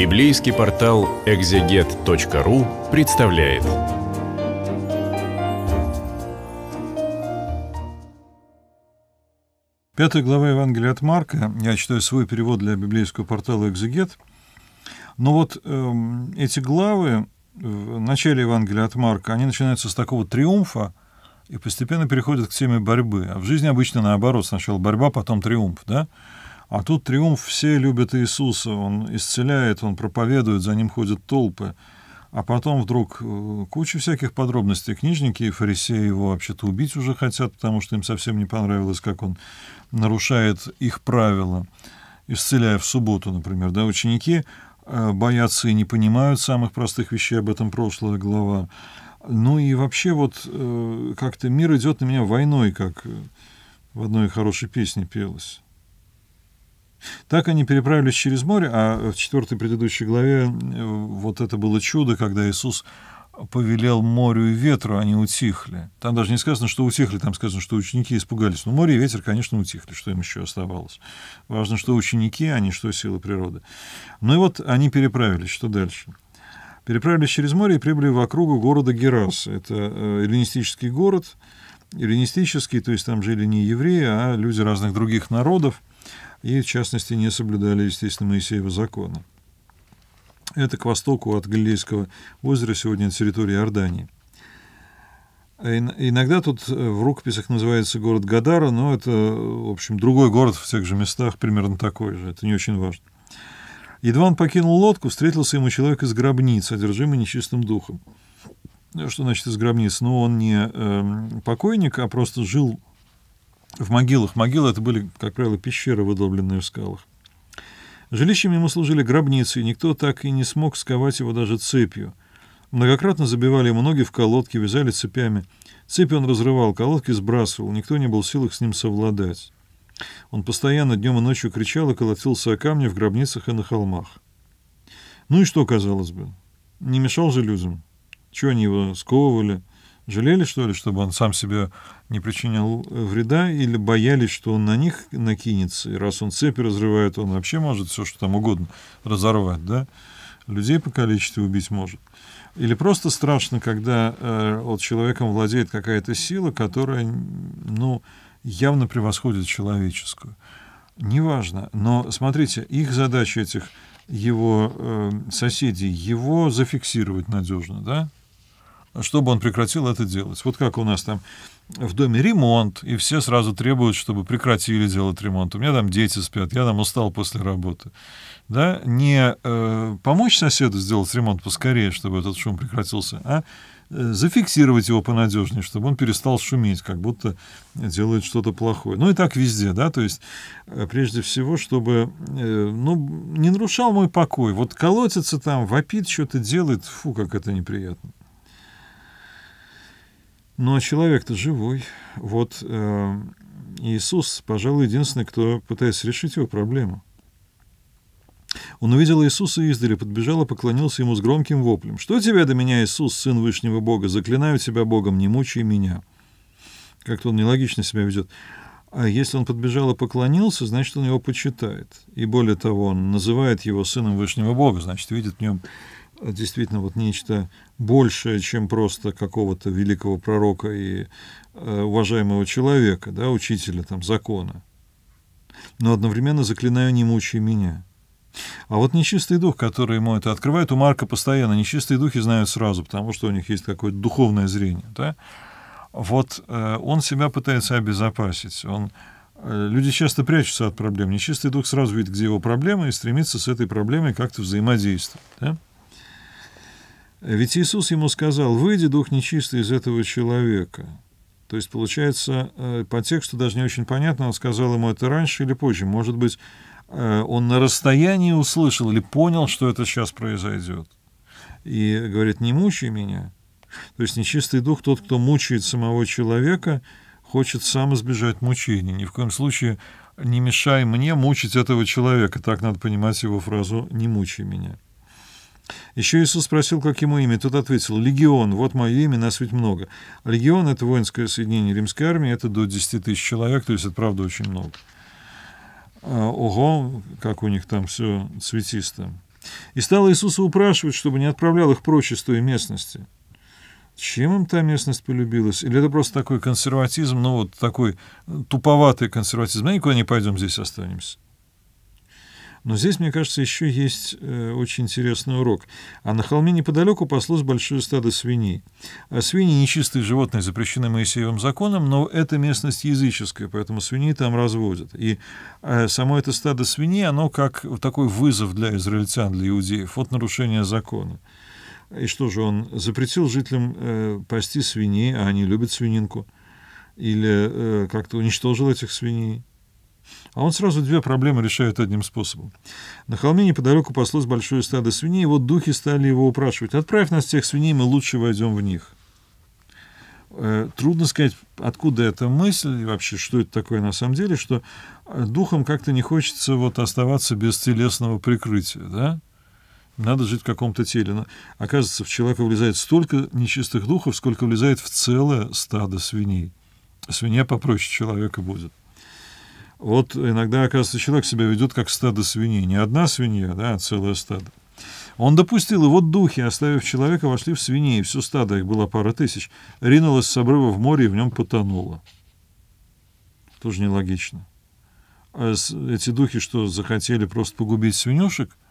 Библейский портал экзегет.ру представляет. Пятая глава Евангелия от Марка. Я читаю свой перевод для библейского портала «Экзегет». Но вот э, эти главы в начале Евангелия от Марка, они начинаются с такого триумфа и постепенно переходят к теме борьбы. А в жизни обычно наоборот. Сначала борьба, потом триумф. Да? А тут триумф, все любят Иисуса, он исцеляет, он проповедует, за ним ходят толпы. А потом вдруг э, куча всяких подробностей. Книжники и фарисеи его вообще-то убить уже хотят, потому что им совсем не понравилось, как он нарушает их правила, исцеляя в субботу, например. Да, ученики э, боятся и не понимают самых простых вещей, об этом прошлая глава. Ну и вообще вот э, как-то мир идет на меня войной, как в одной хорошей песне пелось. Так они переправились через море, а в четвертой предыдущей главе э, вот это было чудо, когда Иисус повелел морю и ветру, они утихли. Там даже не сказано, что утихли, там сказано, что ученики испугались. Но море и ветер, конечно, утихли, что им еще оставалось. Важно, что ученики, а не что силы природы. Ну и вот они переправились. Что дальше? Переправились через море и прибыли в округу города Герас. Это э, эллинистический город, эллинистический, то есть там жили не евреи, а люди разных других народов – и, в частности, не соблюдали, естественно, Моисеева закона. Это к востоку от Галилейского озера, сегодня на территории Иордании. А иногда тут э, в рукописях называется город Гадара, но это, в общем, другой город в тех же местах, примерно такой же, это не очень важно. Едва он покинул лодку, встретился ему человек из гробницы, одержимый нечистым духом. Ну, что значит из гробницы Ну, он не э, покойник, а просто жил в могилах. Могилы — это были, как правило, пещеры, выдолбленные в скалах. Жилищем ему служили гробницы, и никто так и не смог сковать его даже цепью. Многократно забивали ему ноги в колодки, вязали цепями. Цепи он разрывал, колодки сбрасывал, никто не был в силах с ним совладать. Он постоянно днем и ночью кричал и колотился о камни в гробницах и на холмах. Ну и что, казалось бы, не мешал же людям. Чего они его сковывали, Жалели, что ли, чтобы он сам себе не причинял э, вреда, или боялись, что он на них накинется, и раз он цепи разрывает, он вообще может все, что там угодно разорвать, да? Людей по количеству убить может. Или просто страшно, когда э, вот человеком владеет какая-то сила, которая, ну, явно превосходит человеческую. Неважно. Но смотрите, их задача этих его э, соседей, его зафиксировать надежно, да? чтобы он прекратил это делать. Вот как у нас там в доме ремонт, и все сразу требуют, чтобы прекратили делать ремонт. У меня там дети спят, я там устал после работы. Да? Не э, помочь соседу сделать ремонт поскорее, чтобы этот шум прекратился, а э, зафиксировать его понадежнее, чтобы он перестал шуметь, как будто делает что-то плохое. Ну и так везде, да, то есть э, прежде всего, чтобы, э, ну, не нарушал мой покой. Вот колотится там, вопит, что-то делает, фу, как это неприятно. Но человек-то живой. Вот э, Иисус, пожалуй, единственный, кто пытается решить его проблему. Он увидел Иисуса издали, подбежал и поклонился ему с громким воплем. «Что тебе до меня, Иисус, Сын Вышнего Бога? Заклинаю тебя Богом, не мучай меня!» Как-то он нелогично себя ведет. А если он подбежал и поклонился, значит, он его почитает. И более того, он называет его Сыном Вышнего Бога, значит, видит в нем действительно вот нечто большее, чем просто какого-то великого пророка и э, уважаемого человека, да, учителя там закона. Но одновременно заклинаю не мучай меня. А вот нечистый дух, который ему это открывает, у Марка постоянно нечистые духи знают сразу, потому что у них есть какое-то духовное зрение, да. Вот э, он себя пытается обезопасить, он э, Люди часто прячутся от проблем. Нечистый дух сразу видит, где его проблема, и стремится с этой проблемой как-то взаимодействовать. Да? Э, ведь Иисус ему сказал, выйди, дух нечистый, из этого человека. То есть, получается, э, по тексту даже не очень понятно, он сказал ему это раньше или позже. Может быть, э, он на расстоянии услышал или понял, что это сейчас произойдет. И говорит, не мучай меня. То есть нечистый дух, тот, кто мучает самого человека, хочет сам избежать мучений. Ни в коем случае не мешай мне мучить этого человека. Так надо понимать его фразу «не мучай меня». Еще Иисус спросил, как ему имя. Тот ответил, «Легион, вот мое имя, нас ведь много». А легион — это воинское соединение римской армии, это до 10 тысяч человек, то есть это, правда, очень много. А, Ого, как у них там все цветисто. И стал Иисуса упрашивать, чтобы не отправлял их прочь из той местности. Чем им та местность полюбилась? Или это просто такой консерватизм, ну вот такой э, туповатый консерватизм? А никуда не пойдем, здесь останемся. Но здесь, мне кажется, еще есть э, очень интересный урок. А на холме неподалеку паслось большое стадо свиней. А свиньи — нечистые животные, запрещены Моисеевым законом, но эта местность языческая, поэтому свиньи там разводят. И э, само это стадо свиней, оно как такой вызов для израильтян, для иудеев, от нарушения закона. И что же, он запретил жителям э, пасти свиней, а они любят свининку, или э, как-то уничтожил этих свиней. А он сразу две проблемы решает одним способом. На холме неподалеку паслось большое стадо свиней, и вот духи стали его упрашивать. «Отправь нас тех свиней, мы лучше войдем в них». Э, трудно сказать, откуда эта мысль и вообще, что это такое на самом деле, что э, духом как-то не хочется вот оставаться без телесного прикрытия, да? Надо жить в каком-то теле. Но, оказывается, в человека влезает столько нечистых духов, сколько влезает в целое стадо свиней. Свинья попроще человека будет. Вот иногда, оказывается, человек себя ведет как стадо свиней. Не одна свинья, да, а целое стадо. Он допустил, и вот духи, оставив человека, вошли в свиней. Все стадо, их было пара тысяч, ринулось с обрыва в море и в нем потонуло. Тоже нелогично. А эти духи что, захотели просто погубить свинюшек –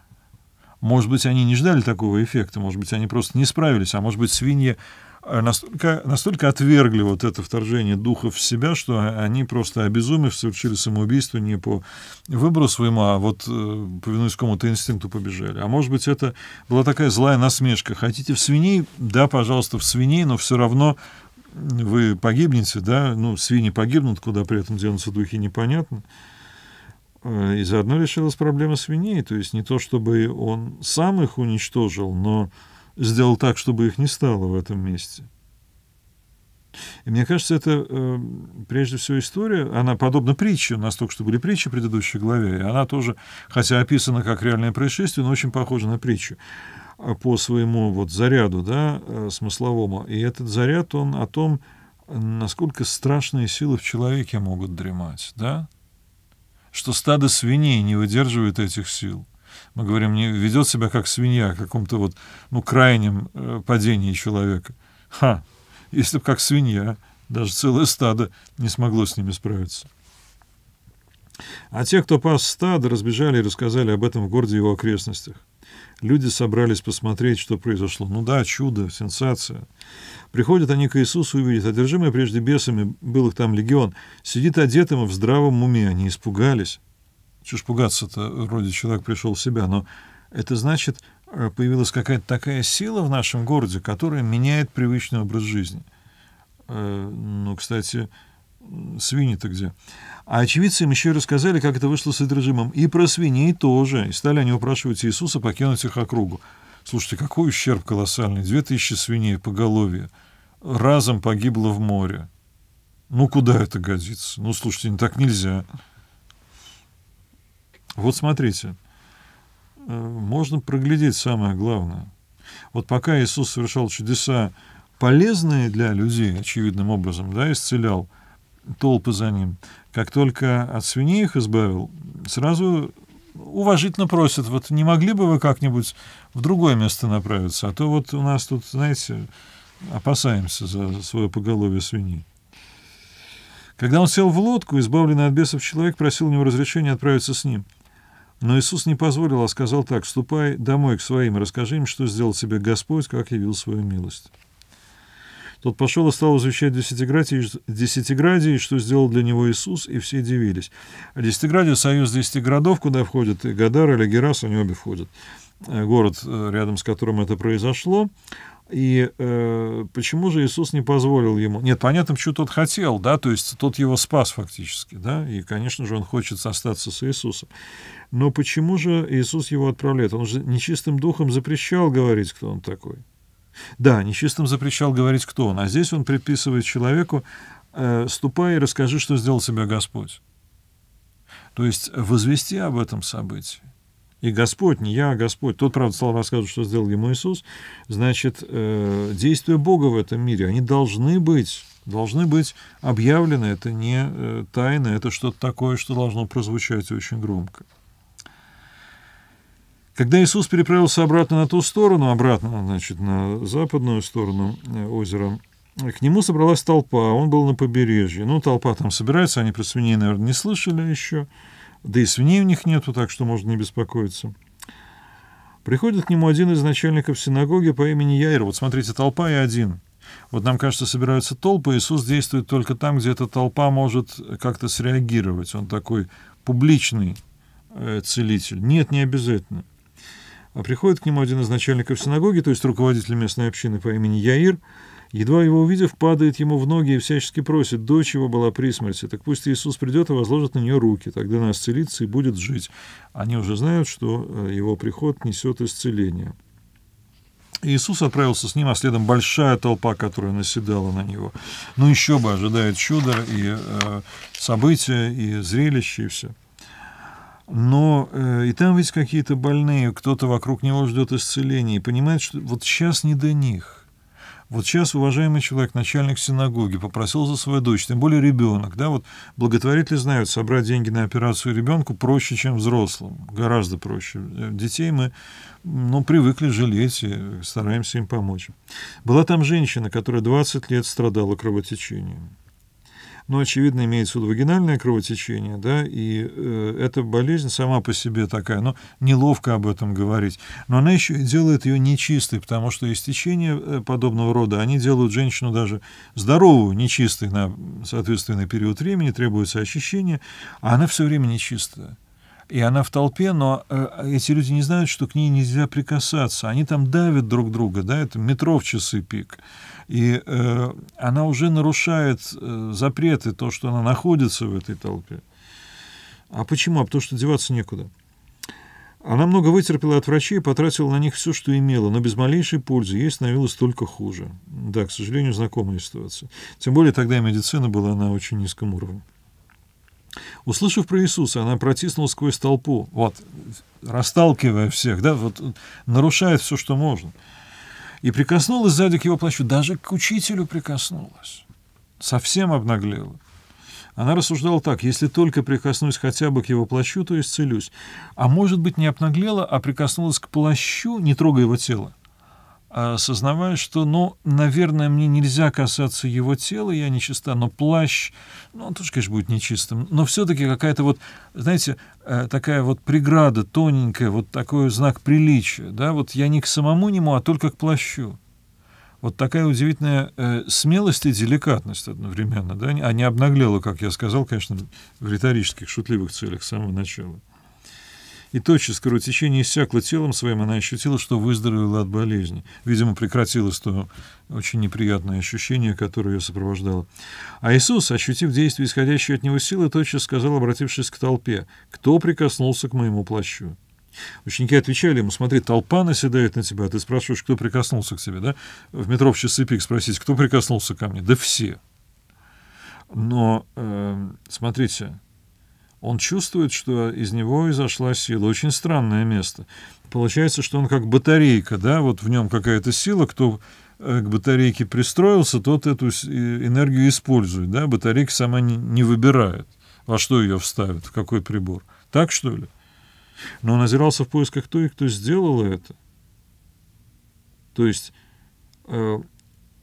может быть, они не ждали такого эффекта, может быть, они просто не справились, а может быть, свиньи э, настолько, настолько отвергли вот это вторжение духов в себя, что они просто обезумев совершили самоубийство не по выбору своему, а вот э, повинуясь какому-то инстинкту побежали. А может быть, это была такая злая насмешка. Хотите в свиней? Да, пожалуйста, в свиней, но все равно вы погибнете, да, ну, свиньи погибнут, куда при этом денутся духи, непонятно. А, и заодно решилась проблема свиней, то есть не то, чтобы он сам их уничтожил, но сделал так, чтобы их не стало в этом месте. И мне кажется, это эм, прежде всего история, она подобна притче, у нас только что были притчи в предыдущей главе, и она тоже, хотя описана как реальное происшествие, но очень похожа на притчу э, по своему вот заряду, да, э, смысловому. И этот заряд, он о том, насколько страшные силы в человеке могут дремать, да, что стадо свиней не выдерживает этих сил. Мы говорим, не ведет себя как свинья, в каком-то вот, ну, крайнем э, падении человека. Ха! Если бы как свинья, даже целое стадо не смогло с ними справиться. А те, кто пас стадо, разбежали и рассказали об этом в городе и его окрестностях. Люди собрались посмотреть, что произошло. Ну да, чудо, сенсация. Приходят они к Иисусу и видят, одержимые прежде бесами, был их там легион, сидит одетым и в здравом уме. Они испугались. Чушь пугаться-то, вроде человек пришел в себя, но это значит, э, появилась какая-то такая сила в нашем городе, которая меняет привычный образ жизни. Э, ну, кстати, свиньи-то где? А очевидцы им еще и рассказали, как это вышло с Идрожимом. И про свиней тоже. И стали они упрашивать Иисуса покинуть их округу. Слушайте, какой ущерб колоссальный. Две тысячи свиней по голове разом погибло в море. Ну, куда это годится? Ну, слушайте, так нельзя. Вот смотрите, э, можно проглядеть самое главное. Вот пока Иисус совершал чудеса, полезные для людей, очевидным образом, да, исцелял – толпы за ним. Как только от свиней их избавил, сразу уважительно просят, вот не могли бы вы как-нибудь в другое место направиться, а то вот у нас тут, знаете, опасаемся за свое поголовье свиней. Когда он сел в лодку, избавленный от бесов человек просил у него разрешения отправиться с ним. Но Иисус не позволил, а сказал так, «Ступай домой к своим расскажи им, что сделал тебе Господь, как явил свою милость». Тот пошел и стал изучать десятиградие, десятиградие, что сделал для него Иисус, и все дивились. А десятиградие — союз десяти городов, куда входят и Гадар, или Герас, они обе входят. Э, город, э, рядом с которым это произошло. И э, почему же Иисус не позволил ему? Нет, понятно, почему тот хотел, да, то есть тот его спас фактически, да, и, конечно же, он хочет остаться с Иисусом. Но почему же Иисус его отправляет? Он же нечистым духом запрещал говорить, кто он такой. Да, нечистым запрещал говорить, кто он, а здесь он предписывает человеку э, «ступай и расскажи, что сделал тебя Господь». То есть возвести об этом событии. И Господь, не я, а Господь. Тот, правда, стал рассказывать, что сделал ему Иисус. Значит, э, действия Бога в этом мире, они должны быть, должны быть объявлены. Это не э, тайна, это что-то такое, что должно прозвучать очень громко. Когда Иисус переправился обратно на ту сторону, обратно, значит, на западную сторону э, озера, к нему собралась толпа, он был на побережье. Ну, толпа там собирается, они про свиней, наверное, не слышали еще. Да и свиней у них нету, так что можно не беспокоиться. Приходит к нему один из начальников синагоги по имени Яир. Вот смотрите, толпа и один. Вот нам кажется, собираются толпы, Иисус действует только там, где эта толпа может как-то среагировать. Он такой публичный э, целитель. Нет, не обязательно. А приходит к нему один из начальников синагоги, то есть руководитель местной общины по имени Яир, едва его увидев, падает ему в ноги и всячески просит, дочь его была при смерти, так пусть Иисус придет и возложит на нее руки, тогда она исцелится и будет жить. Они уже знают, что э, его приход несет исцеление. Иисус отправился с ним, а следом большая толпа, которая наседала на него. Ну, еще бы, ожидает чудо и э, события, и зрелище, и все но э, и там ведь какие-то больные, кто-то вокруг него ждет исцеления и понимает, что вот сейчас не до них. Вот сейчас уважаемый человек, начальник синагоги, попросил за свою дочь, тем более ребенок, да, вот благотворители знают, собрать деньги на операцию ребенку проще, чем взрослым, гораздо проще. Э, детей мы, ну, привыкли жалеть и стараемся им помочь. Была там женщина, которая 20 лет страдала кровотечением но, очевидно, имеется в виду вагинальное кровотечение, да, и э, эта болезнь сама по себе такая, но ну, неловко об этом говорить, но она еще делает ее нечистой, потому что истечения э, подобного рода, они делают женщину даже здоровую, нечистой на соответственный период времени, требуется очищение, а она все время нечистая и она в толпе, но э, эти люди не знают, что к ней нельзя прикасаться. Они там давят друг друга, да, это метро в часы пик. И э, она уже нарушает э, запреты, то, что она находится в этой толпе. А почему? А потому что деваться некуда. Она много вытерпела от врачей, потратила на них все, что имела, но без малейшей пользы ей становилось только хуже. Да, к сожалению, знакомая ситуация. Тем более тогда и медицина была на очень низком уровне. Услышав про Иисуса, она протиснулась сквозь толпу, вот, расталкивая всех, да, вот, нарушает все, что можно и прикоснулась сзади к его плащу, даже к учителю прикоснулась. Совсем обнаглела. Она рассуждала так, если только прикоснусь хотя бы к его плащу, то исцелюсь. А может быть, не обнаглела, а прикоснулась к плащу, не трогая его тело. А осознавая, что, ну, наверное, мне нельзя касаться его тела, я нечиста, но плащ, ну, он тоже, конечно, будет нечистым, но все-таки какая-то вот, знаете, э, такая вот преграда тоненькая, вот такой знак приличия, да, вот я не к самому нему, а только к плащу. Вот такая удивительная э, смелость и деликатность одновременно, да, а не обнаглела, как я сказал, конечно, в риторических, шутливых целях с самого начала и тотчас кровотечение иссякло телом своим, она ощутила, что выздоровела от болезни. Видимо, прекратилось то очень неприятное ощущение, которое ее сопровождало. А Иисус, ощутив действие, исходящее от него силы, тотчас сказал, обратившись к толпе, «Кто прикоснулся к моему плащу?» Ученики отвечали ему, смотри, толпа наседает на тебя, а ты спрашиваешь, кто прикоснулся к тебе, да? В метро в часы пик спросить, кто прикоснулся ко мне? Да все. Но, э, смотрите, он чувствует, что из него изошла сила. Очень странное место. Получается, что он как батарейка, да, вот в нем какая-то сила, кто э, к батарейке пристроился, тот эту э, энергию использует, да, батарейка сама не, выбирает, во что ее вставят, в какой прибор. Так, что ли? Но он озирался в поисках той, кто сделал это. То есть э,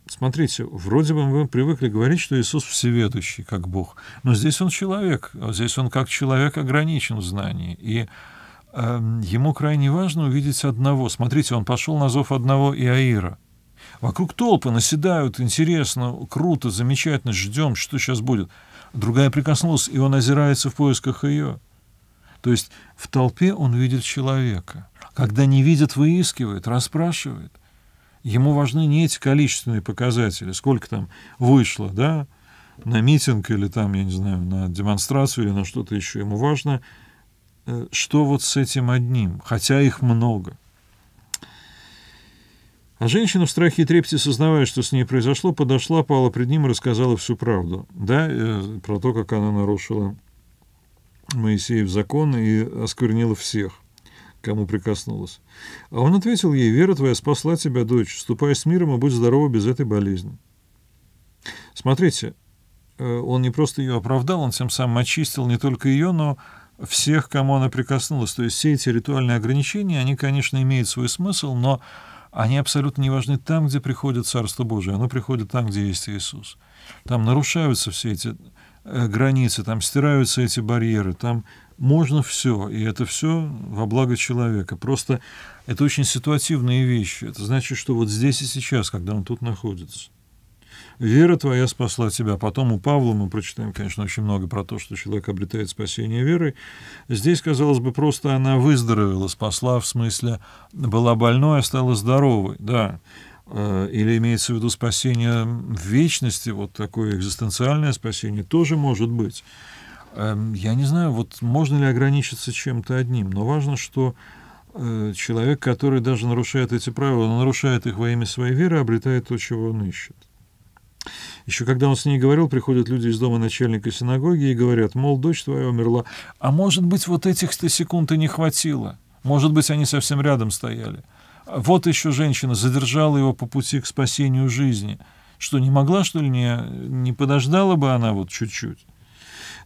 смотрите, вроде бы мы привыкли говорить, что Иисус всеведущий, как Бог, но здесь он человек, а здесь он как человек ограничен в знании, и э, ему крайне важно увидеть одного. Смотрите, он пошел на зов одного Иаира. Вокруг толпы наседают, интересно, круто, замечательно, ждем, что сейчас будет. Другая прикоснулась, и он озирается в поисках ее. То есть в толпе он видит человека. Когда не видит, выискивает, расспрашивает — Ему важны не эти количественные показатели, сколько там вышло, да, на митинг или там, я не знаю, на демонстрацию или на что-то еще. Ему важно, э, что вот с этим одним, хотя их много. А женщина в страхе и трепете, сознавая, что с ней произошло, подошла, пала пред ним и рассказала всю правду. Да, э, про то, как она нарушила Моисеев закон и осквернила всех кому прикоснулась. А он ответил ей, «Вера твоя спасла тебя, дочь, ступай с миром и будь здорова без этой болезни». Смотрите, э, он не просто ее оправдал, он тем самым очистил не только ее, но всех, кому она прикоснулась. То есть все эти ритуальные ограничения, они, конечно, имеют свой смысл, но они абсолютно не важны там, где приходит Царство Божие. Оно приходит там, где есть Иисус. Там нарушаются все эти э, границы, там стираются эти барьеры, там можно все, и это все во благо человека. Просто это очень ситуативные вещи. Это значит, что вот здесь и сейчас, когда он тут находится. Вера твоя спасла тебя. Потом у Павла мы прочитаем, конечно, очень много про то, что человек обретает спасение верой. Здесь, казалось бы, просто она выздоровела, спасла, в смысле, была больной, а стала здоровой, да. Э, или имеется в виду спасение в вечности, вот такое экзистенциальное спасение тоже может быть. Эм, я не знаю, вот можно ли ограничиться чем-то одним, но важно, что э, человек, который даже нарушает эти правила, он нарушает их во имя своей веры, обретает то, чего он ищет. Еще когда он с ней говорил, приходят люди из дома начальника синагоги и говорят, мол, дочь твоя умерла. А может быть, вот этих 100 секунд и не хватило. Может быть, они совсем рядом стояли. Вот еще женщина задержала его по пути к спасению жизни. Что, не могла, что ли, не, не подождала бы она вот чуть-чуть?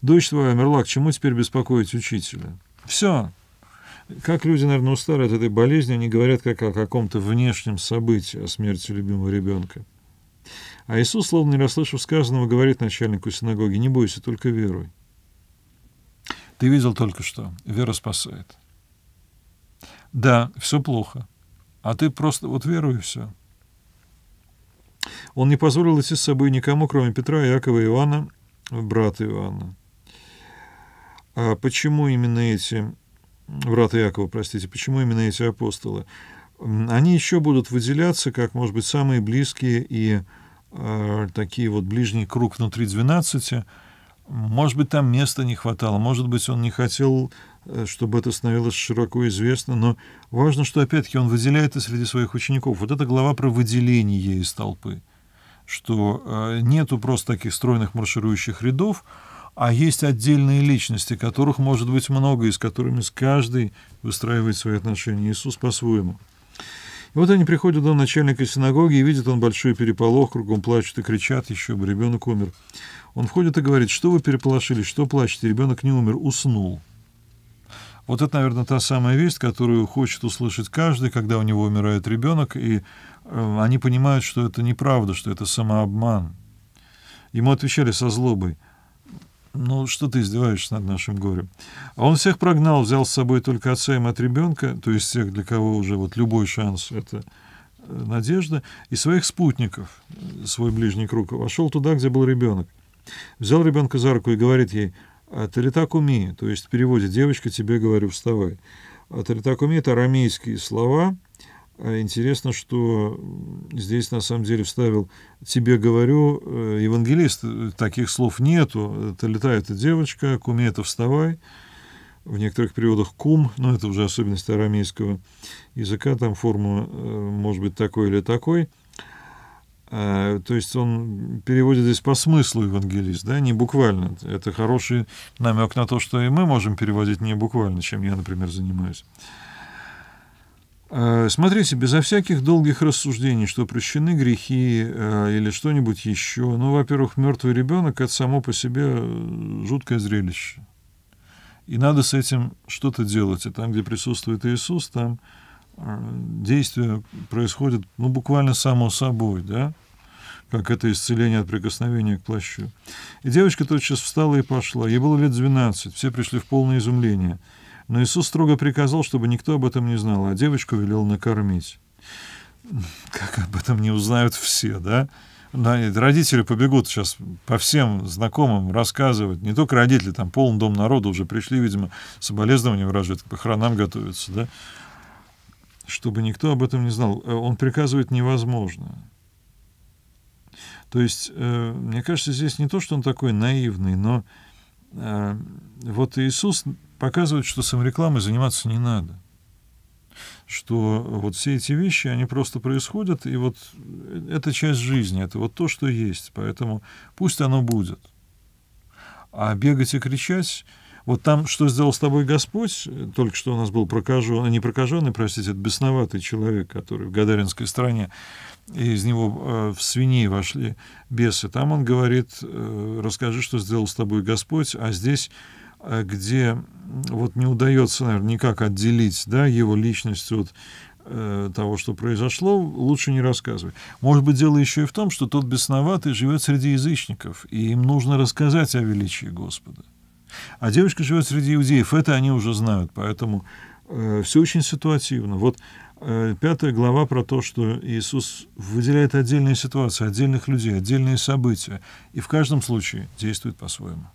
Дочь твоя умерла, к чему теперь беспокоить учителя? Все. Как люди, наверное, устали от этой болезни, они говорят как о каком-то внешнем событии, о смерти любимого ребенка. А Иисус, словно не расслышав сказанного, говорит начальнику синагоги, не бойся, только веруй. Ты видел только что, вера спасает. Да, все плохо, а ты просто вот веруй и все. Он не позволил идти с собой никому, кроме Петра, Иакова и Иоанна, брата Иоанна. А почему именно эти брата Якова, простите, почему именно эти апостолы? Они еще будут выделяться как, может быть, самые близкие и э, такие вот ближний круг внутри 12. Может быть, там места не хватало, может быть, он не хотел, э, чтобы это становилось широко известно, но важно, что, опять-таки, он выделяет и среди своих учеников. Вот эта глава про выделение из толпы, что э, нету просто таких стройных марширующих рядов, а есть отдельные личности, которых может быть много, и с которыми с каждой выстраивает свои отношения. Иисус по-своему. И вот они приходят до начальника синагоги, и видит он большой переполох, кругом плачут и кричат, еще бы, ребенок умер. Он входит и говорит, что вы переполошились, что плачете, ребенок не умер, уснул. Вот это, наверное, та самая весть, которую хочет услышать каждый, когда у него умирает ребенок, и э, они понимают, что это неправда, что это самообман. Ему отвечали со злобой – «Ну, что ты издеваешься над нашим горем?» А он всех прогнал, взял с собой только отца и мать ребенка, то есть тех, для кого уже вот любой шанс — это э, надежда, и своих спутников, свой ближний круг, вошел туда, где был ребенок. Взял ребенка за руку и говорит ей «А «Таритакуми», то есть в переводе «девочка, тебе говорю, вставай». «А «Таритакуми» — это арамейские слова — Э, интересно, что здесь на самом деле вставил «тебе говорю», э, евангелист, э, таких слов нету, это летает девочка, куме это вставай, в некоторых переводах кум, но это уже особенность арамейского языка, там форма может быть такой или такой. А, то есть он переводит здесь по смыслу евангелист, да, не буквально. Это хороший намек на то, что и мы можем переводить не буквально, чем я, например, занимаюсь. Э, смотрите, безо всяких долгих рассуждений, что прощены грехи э, или что-нибудь еще. Ну, во-первых, мертвый ребенок — это само по себе э, жуткое зрелище. И надо с этим что-то делать. И там, где присутствует Иисус, там действие происходит ну, буквально само собой, да? как это исцеление от прикосновения к плащу. И девочка тотчас встала и пошла. Ей было лет 12, все пришли в полное изумление — но Иисус строго приказал, чтобы никто об этом не знал, а девочку велел накормить. Как об этом не узнают все, да? Родители побегут сейчас по всем знакомым рассказывать. Не только родители, там полный дом народа уже пришли, видимо, соболезнования выражают, к похоронам готовятся, да? Чтобы никто об этом не знал. Э, он приказывает невозможно. То есть, э, мне кажется, здесь не то, что он такой наивный, но а, вот Иисус показывает, что саморекламой заниматься не надо. Что вот все эти вещи, они просто происходят, и вот э, это часть жизни, это вот то, что есть. Поэтому пусть оно будет. А бегать и кричать вот там, что сделал с тобой Господь, только что у нас был прокаженный, э, не прокаженный, простите, это бесноватый человек, который в Гадаринской стране, и из него э, в свиней вошли бесы. Там он говорит, э, расскажи, что сделал с тобой Господь, а здесь где вот не удается, наверное, никак отделить да, его личность от э, того, что произошло, лучше не рассказывай. Может быть, дело еще и в том, что тот бесноватый живет среди язычников, и им нужно рассказать о величии Господа. А девочка живет среди иудеев, это они уже знают, поэтому э, все очень ситуативно. Вот э, пятая глава про то, что Иисус выделяет отдельные ситуации, отдельных людей, отдельные события, и в каждом случае действует по-своему.